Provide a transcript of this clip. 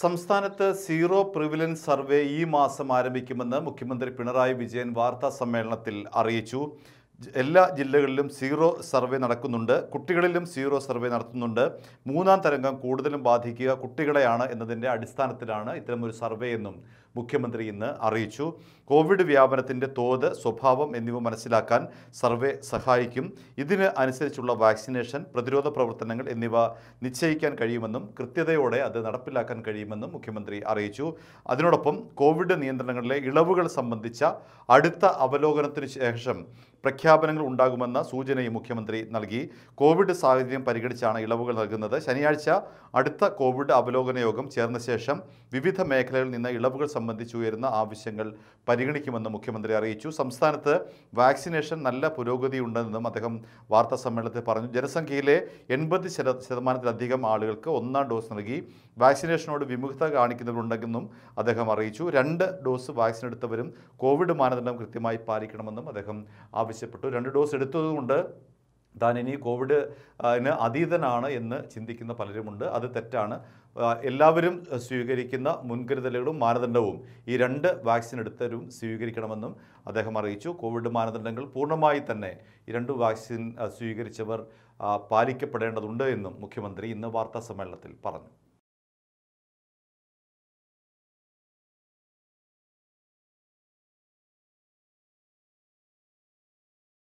സംസ്ഥാനത്ത് zero prevalence survey ഈ മാസം ആരംഭിക്കുമെന്ന് മുഖ്യമന്ത്രി പിണറായി വിജയൻ വാർത്താ സമ്മേളനത്തിൽ അറിയിച്ചു എല്ലാ ജില്ലകളിലും സീറോ സർവേ നടക്കുന്നുണ്ട് കുട്ടികളിലും സീറോ സർവേ നടത്തുന്നുണ്ട് മൂന്നാം തരംഗം കൂടുതലും ബാധിക്കുക കുട്ടികളെയാണ് എന്നതിൻ്റെ അടിസ്ഥാനത്തിലാണ് ഇത്തരമൊരു സർവേ എന്നും മുഖ്യമന്ത്രി ഇന്ന് അറിയിച്ചു കോവിഡ് വ്യാപനത്തിൻ്റെ തോത് സ്വഭാവം എന്നിവ മനസ്സിലാക്കാൻ സർവേ സഹായിക്കും ഇതിന് അനുസരിച്ചുള്ള വാക്സിനേഷൻ പ്രതിരോധ പ്രവർത്തനങ്ങൾ എന്നിവ നിശ്ചയിക്കാൻ കഴിയുമെന്നും കൃത്യതയോടെ അത് നടപ്പിലാക്കാൻ കഴിയുമെന്നും മുഖ്യമന്ത്രി അറിയിച്ചു അതിനോടൊപ്പം കോവിഡ് നിയന്ത്രണങ്ങളിലെ ഇളവുകൾ സംബന്ധിച്ച അടുത്ത അവലോകനത്തിന് ശേഷം പ്രഖ്യാപനങ്ങൾ ഉണ്ടാകുമെന്ന സൂചനയും മുഖ്യമന്ത്രി നൽകി കോവിഡ് സാഹചര്യം പരിഗണിച്ചാണ് ഇളവുകൾ നൽകുന്നത് ശനിയാഴ്ച അടുത്ത കോവിഡ് അവലോകന യോഗം ചേർന്ന ശേഷം വിവിധ മേഖലകളിൽ നിന്ന് ഇളവുകൾ സംബന്ധിച്ച് ഉയരുന്ന ആവശ്യങ്ങൾ പരിഗണിക്കുമെന്നും മുഖ്യമന്ത്രി അറിയിച്ചു സംസ്ഥാനത്ത് വാക്സിനേഷൻ നല്ല പുരോഗതിയുണ്ടെന്നും അദ്ദേഹം വാർത്താ സമ്മേളനത്തിൽ പറഞ്ഞു ജനസംഖ്യയിലെ എൺപത് ശതമാനത്തിലധികം ആളുകൾക്ക് ഒന്നാം ഡോസ് നൽകി വാക്സിനേഷനോട് വിമുഖത കാണിക്കുന്നവരുണ്ടെന്നും അദ്ദേഹം അറിയിച്ചു രണ്ട് ഡോസ് വാക്സിൻ എടുത്തവരും കോവിഡ് മാനദണ്ഡം കൃത്യമായി പാലിക്കണമെന്നും അദ്ദേഹം ആവശ്യം ആവശ്യപ്പെട്ടു രണ്ട് ഡോസ് എടുത്തതുകൊണ്ട് താൻ ഇനി കോവിഡ് അതീതനാണ് എന്ന് ചിന്തിക്കുന്ന പലരുമുണ്ട് അത് തെറ്റാണ് എല്ലാവരും സ്വീകരിക്കുന്ന മുൻകരുതലുകളും മാനദണ്ഡവും ഈ രണ്ട് വാക്സിൻ എടുത്തവരും സ്വീകരിക്കണമെന്നും അദ്ദേഹം അറിയിച്ചു കോവിഡ് മാനദണ്ഡങ്ങൾ പൂർണ്ണമായി തന്നെ ഈ രണ്ട് വാക്സിൻ സ്വീകരിച്ചവർ പാലിക്കപ്പെടേണ്ടതുണ്ട് എന്നും മുഖ്യമന്ത്രി ഇന്ന് വാർത്താ സമ്മേളനത്തിൽ പറഞ്ഞു